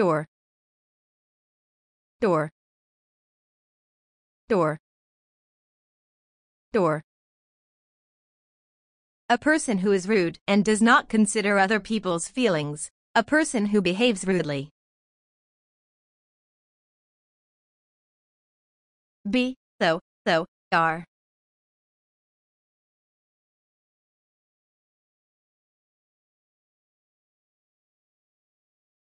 door door door door a person who is rude and does not consider other people's feelings a person who behaves rudely b so so r